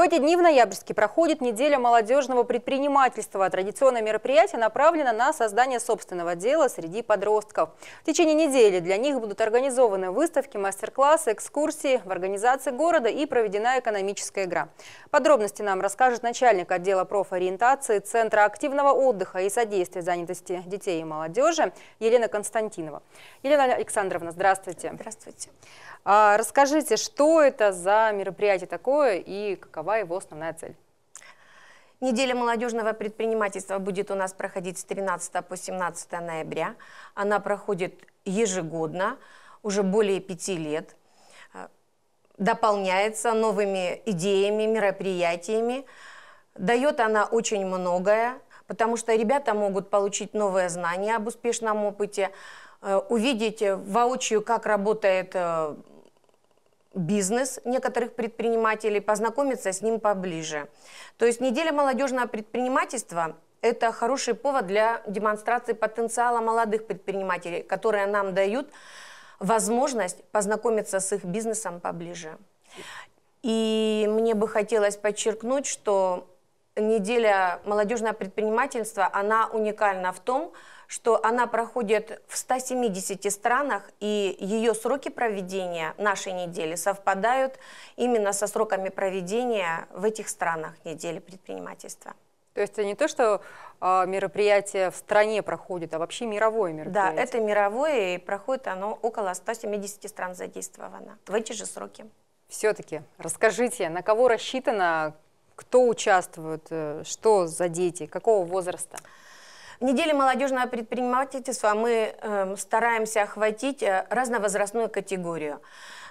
В эти дни в ноябрьске проходит неделя молодежного предпринимательства. Традиционное мероприятие направлено на создание собственного дела среди подростков. В течение недели для них будут организованы выставки, мастер-классы, экскурсии в организации города и проведена экономическая игра. Подробности нам расскажет начальник отдела профориентации Центра активного отдыха и содействия занятости детей и молодежи Елена Константинова. Елена Александровна, здравствуйте. Здравствуйте. А, расскажите, что это за мероприятие такое и какова его основная цель? Неделя молодежного предпринимательства будет у нас проходить с 13 по 17 ноября. Она проходит ежегодно, уже более пяти лет. А, дополняется новыми идеями, мероприятиями. Дает она очень многое, потому что ребята могут получить новые знания об успешном опыте, а, увидеть воочию, как работает бизнес некоторых предпринимателей, познакомиться с ним поближе. То есть неделя молодежного предпринимательства – это хороший повод для демонстрации потенциала молодых предпринимателей, которые нам дают возможность познакомиться с их бизнесом поближе. И мне бы хотелось подчеркнуть, что неделя молодежного предпринимательства, она уникальна в том, что что она проходит в 170 странах, и ее сроки проведения нашей недели совпадают именно со сроками проведения в этих странах недели предпринимательства. То есть это не то, что а, мероприятие в стране проходит, а вообще мировое мероприятие? Да, это мировое, и проходит оно около 170 стран задействовано в эти же сроки. Все-таки расскажите, на кого рассчитано, кто участвует, э, что за дети, какого возраста? В молодежного предпринимательства мы э, стараемся охватить э, разновозрастную категорию.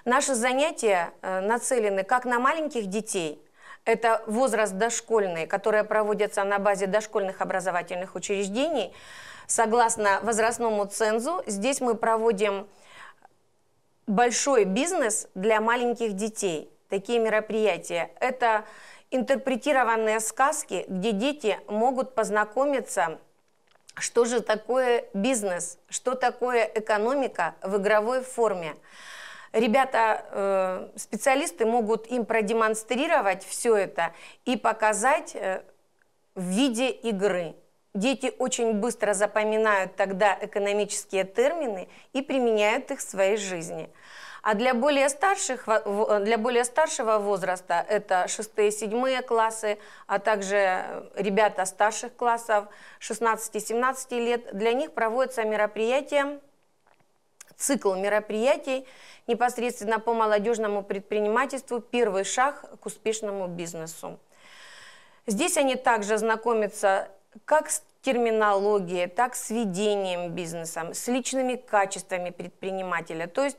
Наши занятия э, нацелены как на маленьких детей – это возраст дошкольный, которые проводятся на базе дошкольных образовательных учреждений. Согласно возрастному цензу, здесь мы проводим большой бизнес для маленьких детей. Такие мероприятия. Это интерпретированные сказки, где дети могут познакомиться что же такое бизнес, что такое экономика в игровой форме. Ребята, э, специалисты могут им продемонстрировать все это и показать э, в виде игры. Дети очень быстро запоминают тогда экономические термины и применяют их в своей жизни. А для более, старших, э, для более старшего возраста это 6-7 классы, а также э, ребята старших классов 16-17 лет, для них проводится мероприятие, цикл мероприятий непосредственно по молодежному предпринимательству «Первый шаг к успешному бизнесу». Здесь они также знакомятся как с терминологией, так с ведением бизнеса, с личными качествами предпринимателя. То есть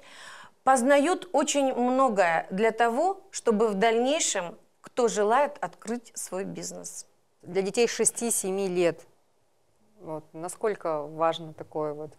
познают очень многое для того, чтобы в дальнейшем, кто желает, открыть свой бизнес. Для детей 6-7 лет, вот, насколько важно такое вот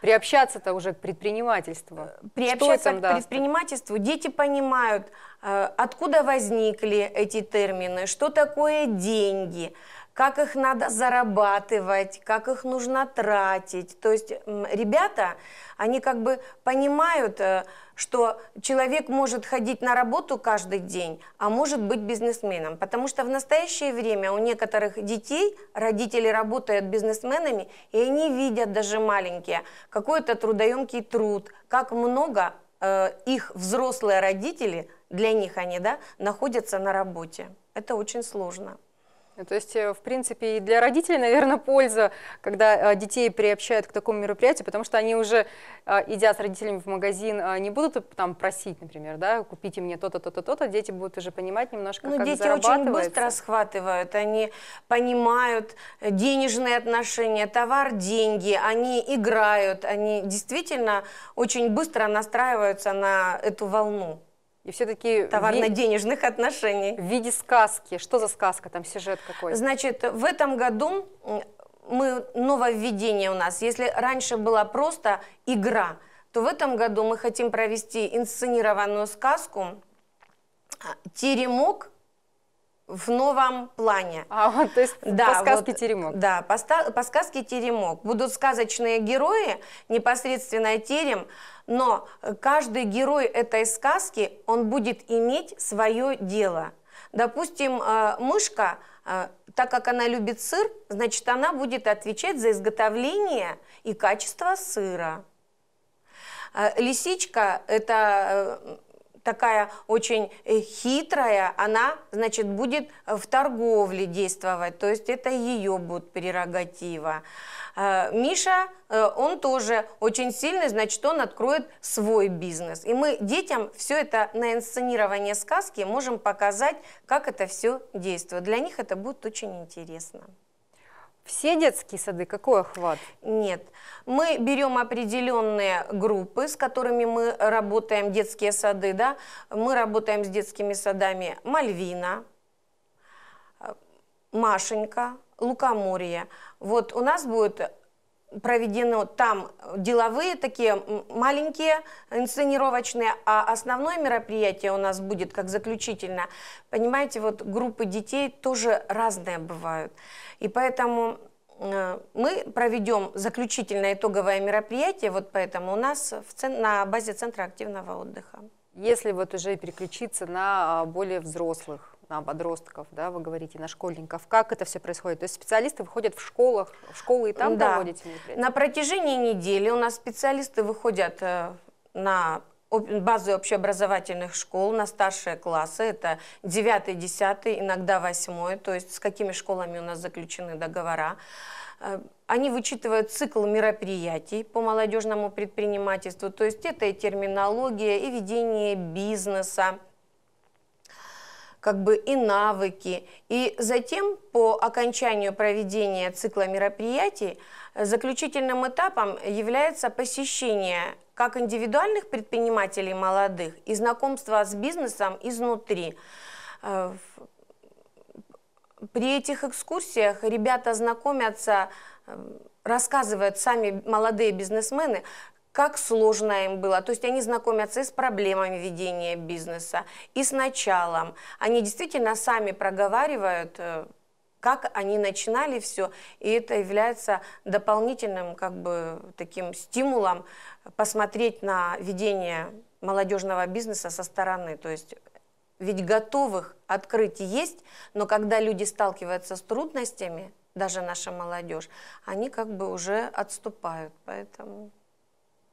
Приобщаться-то уже к предпринимательству. Э, приобщаться там к даст? предпринимательству. Дети понимают, э, откуда возникли эти термины, что такое деньги – как их надо зарабатывать, как их нужно тратить. То есть ребята, они как бы понимают, э, что человек может ходить на работу каждый день, а может быть бизнесменом. Потому что в настоящее время у некоторых детей родители работают бизнесменами, и они видят даже маленькие, какой это трудоемкий труд, как много э, их взрослые родители, для них они, да, находятся на работе. Это очень сложно. Ну, то есть, э, в принципе, и для родителей, наверное, польза, когда э, детей приобщают к такому мероприятию, потому что они уже, идя э, с родителями в магазин, а не будут там просить, например, да, купите мне то-то, то-то, то-то, дети будут уже понимать немножко, ну, как дети очень быстро схватывают, они понимают денежные отношения, товар, деньги, они играют, они действительно очень быстро настраиваются на эту волну. И все-таки товарно-денежных отношений. В виде сказки. Что за сказка? Там сюжет какой? Значит, в этом году мы нововведение у нас. Если раньше была просто игра, то в этом году мы хотим провести инсценированную сказку а, "Теремок в новом плане. А, вот, то есть да, по сказке вот, «Теремок». Да, по, «Теремок». Будут сказочные герои, непосредственно терем, но каждый герой этой сказки, он будет иметь свое дело. Допустим, э, мышка, э, так как она любит сыр, значит, она будет отвечать за изготовление и качество сыра. Э, лисичка – это такая очень э, хитрая, она, значит, будет в торговле действовать, то есть это ее будет прерогатива. Э, Миша, э, он тоже очень сильный, значит, он откроет свой бизнес. И мы детям все это на инсценирование сказки можем показать, как это все действует. Для них это будет очень интересно. Все детские сады? Какой охват? Нет. Мы берем определенные группы, с которыми мы работаем, детские сады, да. Мы работаем с детскими садами Мальвина, э, Машенька, Лукоморье. Вот у нас будет проведены там деловые такие маленькие инсценировочные, а основное мероприятие у нас будет как заключительное. Понимаете, вот группы детей тоже разные бывают. И поэтому э, мы проведем заключительное итоговое мероприятие, вот поэтому у нас в цен... на базе Центра активного отдыха. Если вот уже переключиться на а, более взрослых на подростков, да, вы говорите, на школьников. Как это все происходит? То есть специалисты выходят в школах, в школы и там да. проводите На протяжении недели у нас специалисты выходят э, на базы общеобразовательных школ, на старшие классы, это 9, 10, иногда 8, то есть с какими школами у нас заключены договора. Э, они вычитывают цикл мероприятий по молодежному предпринимательству, то есть это и терминология, и ведение бизнеса, как бы и навыки. И затем по окончанию проведения цикла мероприятий заключительным этапом является посещение как индивидуальных предпринимателей молодых и знакомство с бизнесом изнутри. Э, при этих экскурсиях ребята знакомятся, э, рассказывают сами молодые бизнесмены, как сложно им было. То есть они знакомятся и с проблемами ведения бизнеса, и с началом. Они действительно сами проговаривают, э, как они начинали все, и это является дополнительным как бы таким стимулом посмотреть на ведение молодежного бизнеса со стороны. То есть ведь готовых открытий есть, но когда люди сталкиваются с трудностями, даже наша молодежь, они как бы уже отступают. Поэтому...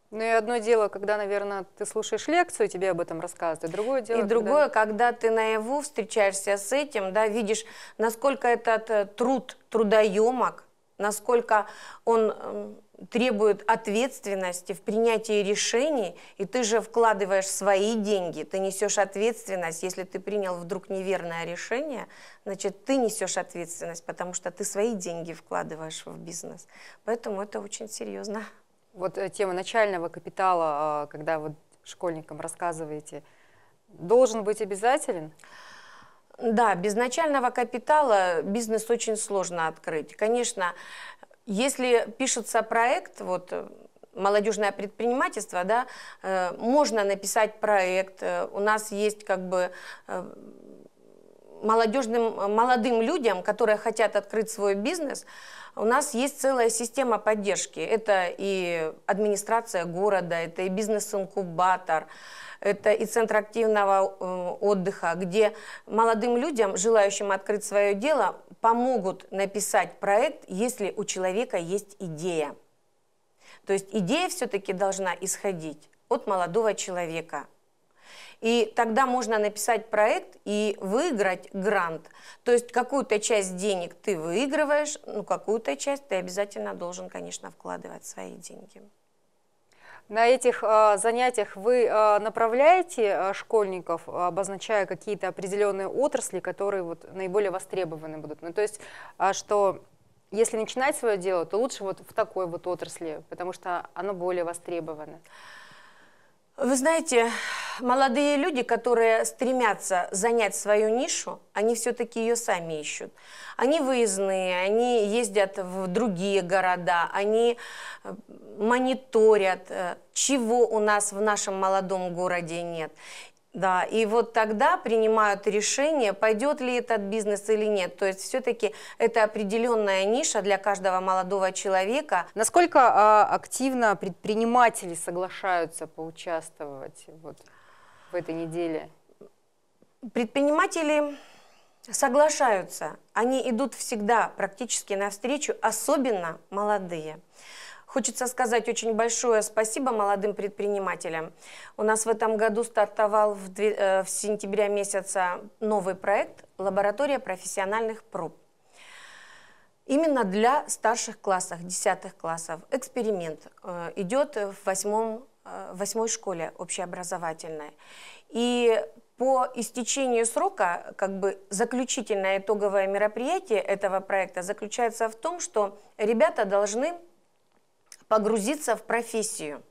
Ну и одно дело, когда, наверное, ты слушаешь лекцию, тебе об этом рассказывают, и другое дело... И когда... другое, когда ты наяву встречаешься с этим, да, видишь, насколько этот э, труд трудоемок, насколько он эм, требует ответственности в принятии решений, и ты же вкладываешь свои деньги, ты несешь ответственность. Если ты принял вдруг неверное решение, значит, ты несешь ответственность, потому что ты свои деньги вкладываешь в бизнес. Поэтому это очень серьезно вот э, тема начального капитала, а, когда вот школьникам рассказываете, должен быть обязателен? Да, без начального капитала бизнес очень сложно открыть. Конечно, если пишется проект, вот э, молодежное предпринимательство, да, э, можно написать проект. У нас есть как бы молодежным, молодым людям, которые хотят открыть свой бизнес, у нас есть целая система поддержки. Это и администрация города, это и бизнес-инкубатор, это и центр активного э, отдыха, где молодым людям, желающим открыть свое дело, помогут написать проект, если у человека есть идея. То есть идея все-таки должна исходить от молодого человека – и тогда можно написать проект и выиграть грант. То есть какую-то часть денег ты выигрываешь, ну какую-то часть ты обязательно должен, конечно, вкладывать свои деньги. На этих э, занятиях вы э, направляете э, школьников, обозначая какие-то определенные отрасли, которые вот наиболее востребованы будут. Ну, то есть, э, что если начинать свое дело, то лучше вот в такой вот отрасли, потому что оно более востребовано. Вы знаете, молодые люди, которые стремятся занять свою нишу, они все-таки ее сами ищут. Они выездные, они ездят в другие города, они э, мониторят, э, чего у нас в нашем молодом городе нет. Да, и вот тогда принимают решение, пойдет ли этот бизнес или нет. То есть все-таки это определенная ниша для каждого молодого человека. Насколько а, активно предприниматели соглашаются поучаствовать вот, в этой неделе? Предприниматели соглашаются. Они идут всегда практически навстречу, особенно молодые. Хочется сказать очень большое спасибо молодым предпринимателям. У нас в этом году стартовал в, э, в сентября месяца новый проект «Лаборатория профессиональных проб». Именно для старших классов, десятых классов. Эксперимент э, идет в восьмом, э, восьмой школе общеобразовательной. И по истечению срока, как бы заключительное итоговое мероприятие этого проекта заключается в том, что ребята должны погрузиться в профессию.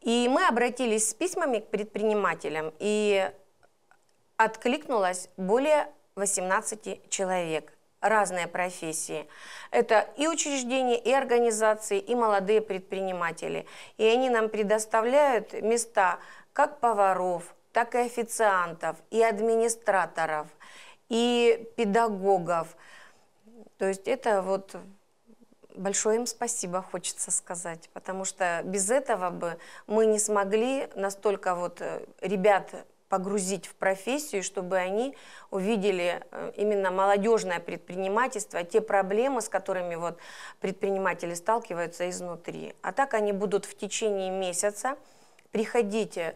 И мы обратились с письмами к предпринимателям, и откликнулось более 18 человек разные профессии. Это и учреждения, и организации, и молодые предприниматели. И они нам предоставляют места как поваров, так и официантов, и администраторов, и педагогов. То есть это вот большое им спасибо хочется сказать, потому что без этого бы мы не смогли настолько вот э, ребят погрузить в профессию, чтобы они увидели э, именно молодежное предпринимательство, те проблемы, с которыми вот предприниматели сталкиваются изнутри. А так они будут в течение месяца приходить э,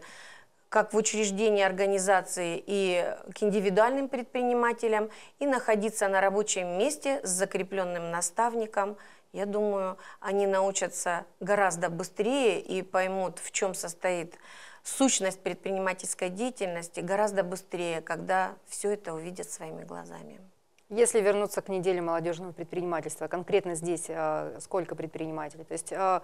как в учреждении организации и к индивидуальным предпринимателям, и находиться на рабочем месте с закрепленным наставником – я думаю, они научатся гораздо быстрее и поймут, в чем состоит сущность предпринимательской деятельности гораздо быстрее, когда все это увидят своими глазами. Если вернуться к неделе молодежного предпринимательства, конкретно здесь э, сколько предпринимателей? То есть э,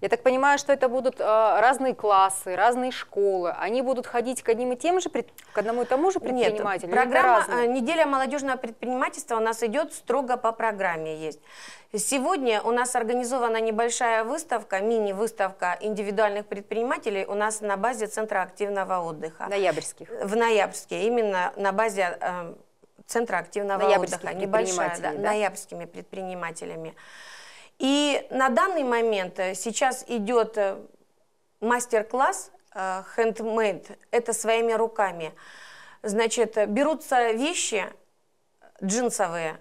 я так понимаю, что это будут э, разные классы, разные школы. Они будут ходить к одним и тем же, к одному и тому же предпринимателю? Нет, программа «Неделя молодежного предпринимательства» у нас идет строго по программе есть. Сегодня у нас организована небольшая выставка, мини-выставка индивидуальных предпринимателей у нас на базе Центра активного отдыха. Ноябрьских. В Ноябрьске, именно на базе Центра активного отдыха, небольшая, да, да? ноябрьскими предпринимателями. И на данный момент э, сейчас идет э, мастер-класс э, handmade, это своими руками. Значит, берутся вещи джинсовые,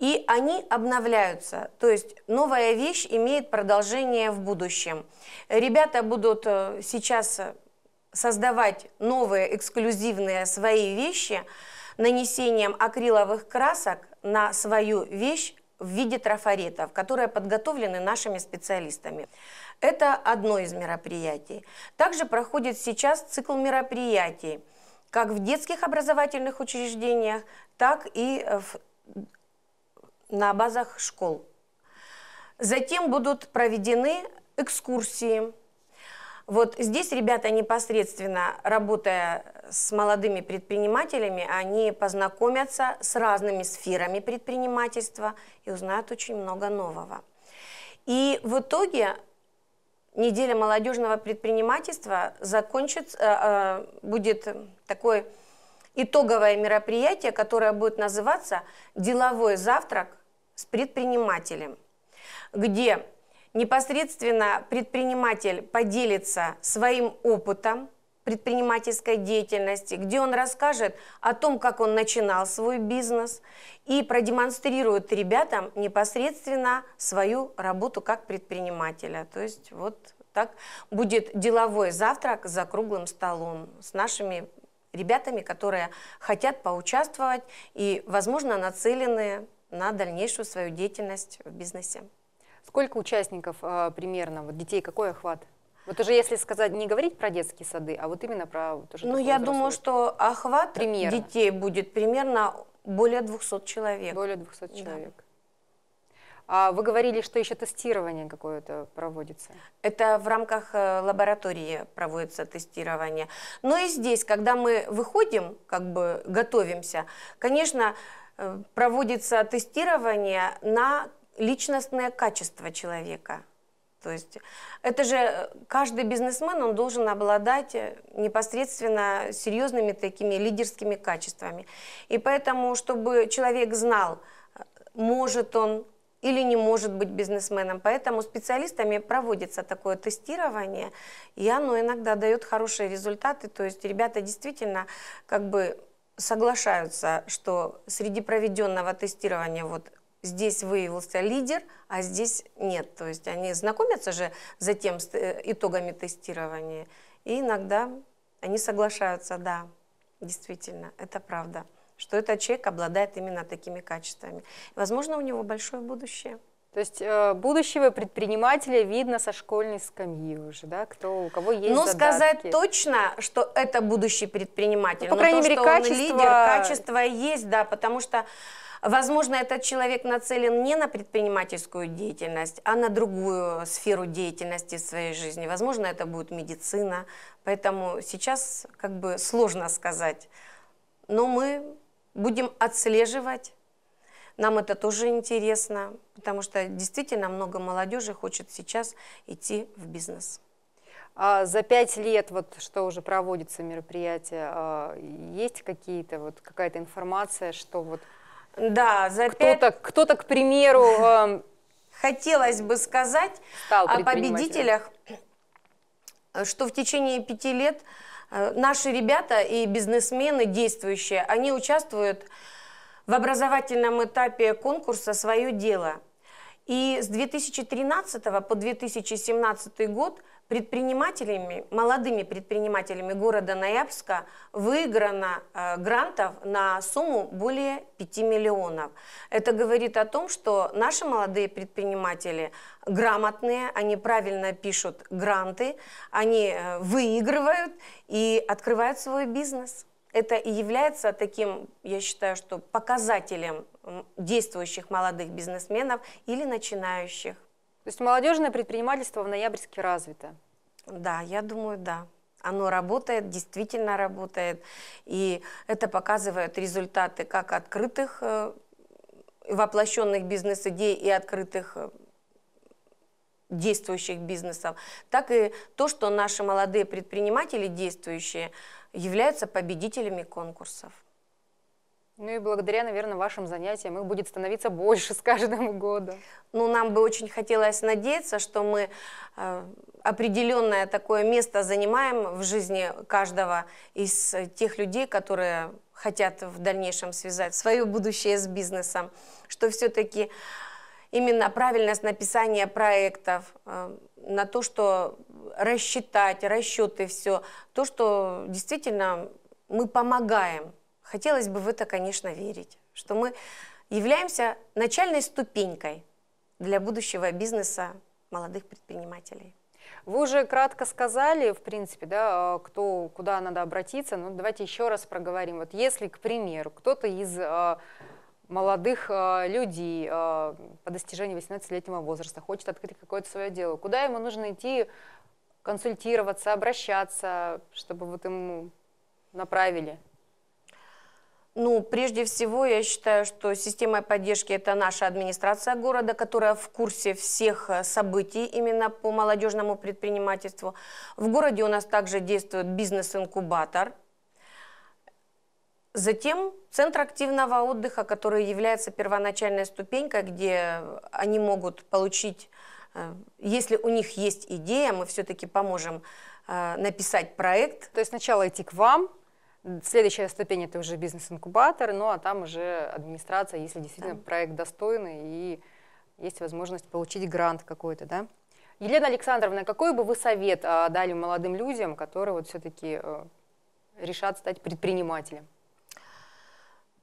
и они обновляются. То есть новая вещь имеет продолжение в будущем. Ребята будут сейчас создавать новые эксклюзивные свои вещи – нанесением акриловых красок на свою вещь в виде трафаретов, которые подготовлены нашими специалистами. Это одно из мероприятий. Также проходит сейчас цикл мероприятий, как в детских образовательных учреждениях, так и в, на базах школ. Затем будут проведены экскурсии вот здесь ребята непосредственно, работая с молодыми предпринимателями, они познакомятся с разными сферами предпринимательства и узнают очень много нового. И в итоге неделя молодежного предпринимательства закончится, э, э, будет такое итоговое мероприятие, которое будет называться «Деловой завтрак с предпринимателем», где Непосредственно предприниматель поделится своим опытом предпринимательской деятельности, где он расскажет о том, как он начинал свой бизнес и продемонстрирует ребятам непосредственно свою работу как предпринимателя. То есть вот так будет деловой завтрак за круглым столом с нашими ребятами, которые хотят поучаствовать и, возможно, нацелены на дальнейшую свою деятельность в бизнесе. Сколько участников а, примерно, вот детей, какой охват? Вот уже если сказать, не говорить про детские сады, а вот именно про... Вот уже ну, я взрослый. думаю, что охват примерно. детей будет примерно более 200 человек. Более 200 да. человек. А вы говорили, что еще тестирование какое-то проводится. Это в рамках э, лаборатории проводится тестирование. Но и здесь, когда мы выходим, как бы готовимся, конечно, э, проводится тестирование на личностное качество человека. То есть это же э, каждый бизнесмен, он должен обладать э, непосредственно серьезными такими лидерскими качествами. И поэтому, чтобы человек знал, э, может он или не может быть бизнесменом. Поэтому специалистами проводится такое тестирование, и оно иногда дает хорошие результаты. То есть ребята действительно как бы соглашаются, что среди проведенного тестирования вот здесь выявился лидер, а здесь нет. То есть они знакомятся же затем с э, итогами тестирования, и иногда они соглашаются, да, действительно, это правда, что этот человек обладает именно такими качествами. Возможно, у него большое будущее. То есть э, будущего предпринимателя видно со школьной скамьи уже, да, кто у кого есть. Ну сказать точно, что это будущий предприниматель. Ну, по крайней но мере, то, что качество... он лидер, качество есть, да, потому что Возможно, этот человек нацелен не на предпринимательскую деятельность, а на другую сферу деятельности своей жизни. Возможно, это будет медицина. Поэтому сейчас как бы сложно сказать. Но мы будем отслеживать. Нам это тоже интересно, потому что действительно много молодежи хочет сейчас идти в бизнес. А за пять лет, вот что уже проводится мероприятие, а, есть какие-то вот какая-то информация, что вот да, за кто-то, пять... кто-то, к примеру, э... хотелось бы сказать о победителях, что в течение пяти лет э, наши ребята и бизнесмены действующие, они участвуют в образовательном этапе конкурса «Свое дело». И с 2013 по 2017 год – предпринимателями, молодыми предпринимателями города Ноябрьска выиграно э, грантов на сумму более 5 миллионов. Это говорит о том, что наши молодые предприниматели грамотные, они правильно пишут гранты, они э, выигрывают и открывают свой бизнес. Это и является таким, я считаю, что показателем действующих молодых бизнесменов или начинающих. То есть молодежное предпринимательство в Ноябрьске развито? Да, я думаю, да. Оно работает, действительно работает. И это показывает результаты как открытых, э, воплощенных бизнес-идей и открытых э, действующих бизнесов, так и то, что наши молодые предприниматели действующие являются победителями конкурсов. Ну и благодаря, наверное, вашим занятиям их будет становиться больше с каждым годом. Ну, нам бы очень хотелось надеяться, что мы э, определенное такое место занимаем в жизни каждого из тех людей, которые хотят в дальнейшем связать свое будущее с бизнесом, что все-таки именно правильность написания проектов, э, на то, что рассчитать, расчеты, все, то, что действительно мы помогаем Хотелось бы в это, конечно, верить, что мы являемся начальной ступенькой для будущего бизнеса молодых предпринимателей. Вы уже кратко сказали, в принципе, да, а, кто, куда надо обратиться, но ну, давайте еще раз проговорим. Вот если, к примеру, кто-то из а, молодых а, людей по достижении 18-летнего возраста хочет открыть какое-то свое дело, куда ему нужно идти консультироваться, обращаться, чтобы вот ему направили? Ну, прежде всего, я считаю, что система поддержки – это наша администрация города, которая в курсе всех э, событий именно по молодежному предпринимательству. В городе у нас также действует бизнес-инкубатор. Затем центр активного отдыха, который является первоначальной ступенькой, где они могут получить, э, если у них есть идея, мы все-таки поможем э, написать проект. То есть сначала идти к вам, Следующая ступень – это уже бизнес-инкубатор, ну а там уже администрация, если действительно там. проект достойный и есть возможность получить грант какой-то, да? Елена Александровна, какой бы вы совет а, дали молодым людям, которые вот все-таки а, э, решат стать предпринимателем?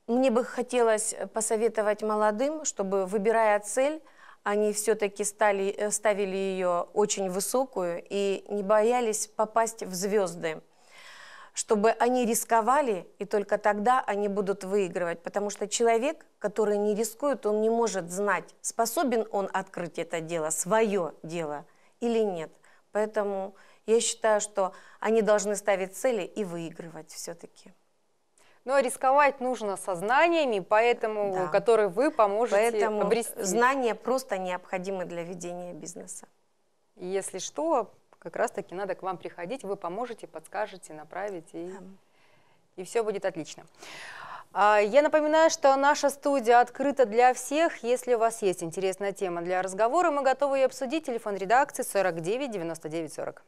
Мне бы хотелось посоветовать молодым, чтобы, выбирая цель, они все-таки стали, э, ставили ее очень высокую и не боялись попасть в звезды чтобы они рисковали, и только тогда они будут выигрывать. Потому что человек, который не рискует, он не может знать, способен он открыть это дело, свое дело или нет. Поэтому я считаю, что они должны ставить цели и выигрывать все-таки. Но рисковать нужно со знаниями, поэтому, да. которые вы поможете поэтому обрести. Знания просто необходимы для ведения бизнеса. Если что, как раз-таки надо к вам приходить, вы поможете, подскажете, направите, и, и все будет отлично. А, я напоминаю, что наша студия открыта для всех. Если у вас есть интересная тема для разговора, мы готовы ее обсудить. Телефон редакции 49 99 40.